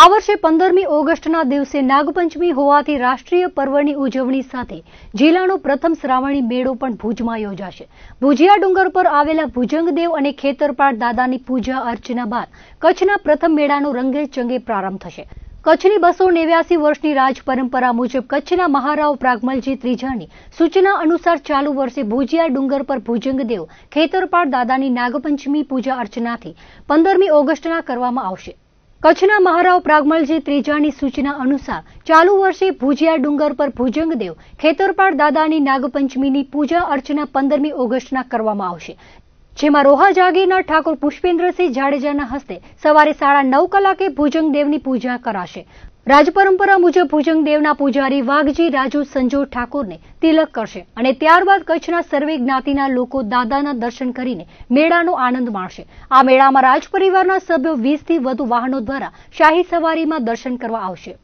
આ વર્ષે પંદરમી ઓગસ્ટના દિવસે નાગપંચમી હોવાથી રાષ્ટ્રીય પર્વની ઉજવણી સાથે જિલ્લાનો પ્રથમ શ્રાવણી મેળો પણ ભુજમાં યોજાશે ભુજિયા ડુંગર પર આવેલા ભુજંગદેવ અને ખેતરપાળ દાદાની પૂજા અર્ચના બાદ કચ્છના પ્રથમ મેળાનો રંગે ચંગે પ્રારંભ થશે કચ્છની બસો નેવ્યાસી વર્ષની રાજ પરંપરા મુજબ કચ્છના મહારાવ પ્રાગમલજી ત્રીજાની સૂચના અનુસાર ચાલુ વર્ષે ભુજિયા ડુંગર પર ભુજંગદેવ ખેતરપાળ દાદાની નાગપંચમી પૂજા અર્ચનાથી પંદરમી ઓગસ્ટના કરવામાં આવશે કચ્છના મહારાવ પ્રાગમલજી ત્રીજાની સૂચના અનુસાર ચાલુ વર્ષે ભુજિયા ડુંગર પર ભુજંગદેવ ખેતરપાળ દાદાની નાગપંચમીની પૂજા અર્ચના પંદરમી ઓગસ્ટના કરવામાં આવશે જેમાં રોહા જાગીરના ઠાકોર પુષ્પેન્દ્રસિંહ જાડેજાના હસ્તે સવારે સાડા નવ કલાકે ભુજંગદેવની પૂજા કરાશે રાજપરંપરા મુજબ ભુજંગદેવના પૂજારી વાઘજી રાજુ સંજો ઠાકોરને તિલક કરશે અને ત્યારબાદ કચ્છના સર્વે જ્ઞાતિના લોકો દાદાના દર્શન કરીને મેળાનો આનંદ માણશે આ મેળામાં રાજપરિવારના સભ્યો વીસથી વધુ વાહનો દ્વારા શાહી સવારીમાં દર્શન કરવા આવશે